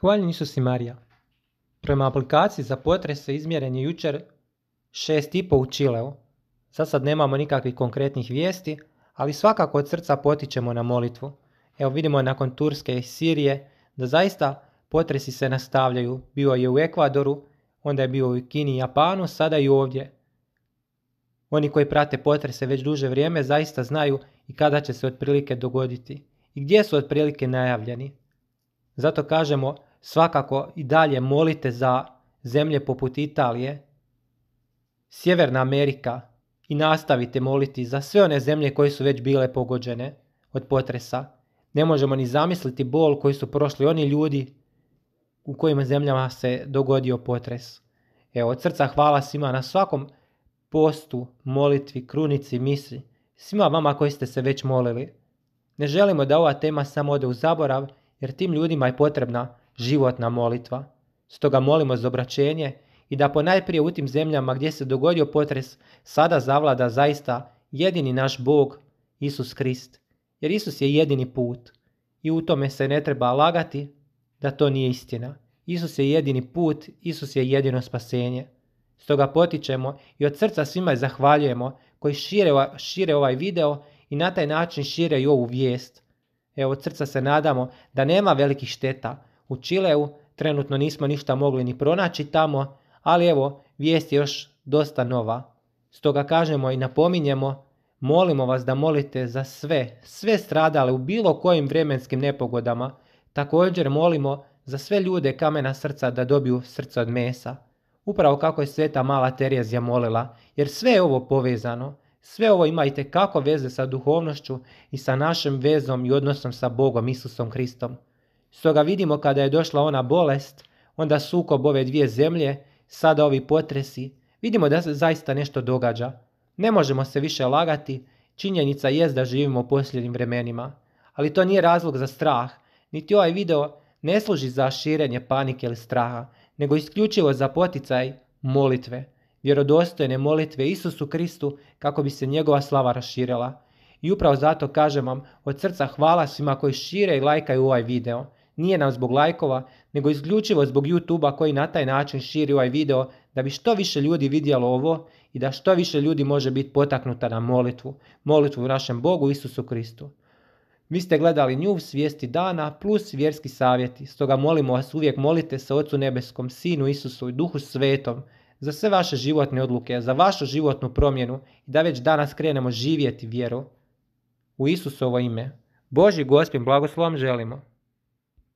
Hvala Isus i Marija. Prema aplikaciji za potrese izmjeren je jučer 6,5 u Čileu. Za sad nemamo nikakvih konkretnih vijesti, ali svakako od srca potičemo na molitvu. Evo vidimo nakon Turske i Sirije da zaista potresi se nastavljaju. Bio je u Ekvadoru, onda je bio u Kini i Japanu, sada i ovdje. Oni koji prate potrese već duže vrijeme zaista znaju i kada će se otprilike dogoditi i gdje su otprilike najavljeni. Zato kažemo Svakako i dalje molite za zemlje poput Italije, Sjeverna Amerika i nastavite moliti za sve one zemlje koje su već bile pogođene od potresa. Ne možemo ni zamisliti bol koji su prošli oni ljudi u kojima zemljama se dogodio potres. Evo, od srca hvala svima na svakom postu, molitvi, krunici, misli, svima vama koji ste se već molili. Ne želimo da ova tema samo ode u zaborav, jer tim ljudima je potrebna životna molitva. Stoga molimo za obraćenje i da ponajprije u tim zemljama gdje se dogodio potres sada zavlada zaista jedini naš Bog, Isus Krist. Jer Isus je jedini put i u tome se ne treba lagati da to nije istina. Isus je jedini put, Isus je jedino spasenje. Stoga potičemo i od srca svima zahvaljujemo koji šire, šire ovaj video i na taj način šire i ovu vijest. Evo, od srca se nadamo da nema velikih šteta, u Čileu, trenutno nismo ništa mogli ni pronaći tamo, ali evo, vijest je još dosta nova. Stoga kažemo i napominjemo, molimo vas da molite za sve, sve stradale u bilo kojim vremenskim nepogodama. Također molimo za sve ljude kamena srca da dobiju srce od mesa. Upravo kako je sveta mala Terezija molila, jer sve je ovo povezano. Sve ovo imajte kako veze sa duhovnošću i sa našim vezom i odnosom sa Bogom Isusom Kristom. Stoga vidimo kada je došla ona bolest, onda sukob ove dvije zemlje, sada ovi potresi, vidimo da se zaista nešto događa. Ne možemo se više lagati, činjenica jest da živimo u posljednjim vremenima. Ali to nije razlog za strah, niti ovaj video ne služi za širenje panike ili straha, nego isključivo za poticaj molitve, vjerodostojne molitve Isusu Kristu kako bi se njegova slava raširila. I upravo zato kažem vam od srca hvala svima koji šire i lajkaju ovaj video nije nam zbog lajkova, nego isključivo zbog YouTube-a koji na taj način širi ovaj video da bi što više ljudi vidjelo ovo i da što više ljudi može biti potaknuta na molitvu, molitvu našem Bogu Isusu Kristu. Vi ste gledali nju svijesti dana plus vjerski savjeti, stoga molimo vas uvijek molite se Ocu Nebeskom, Sinu Isusu i Duhu Svetom za sve vaše životne odluke, za vašu životnu promjenu i da već danas krenemo živjeti vjeru u Isusovo ime. Boži gospim blagoslovom želimo.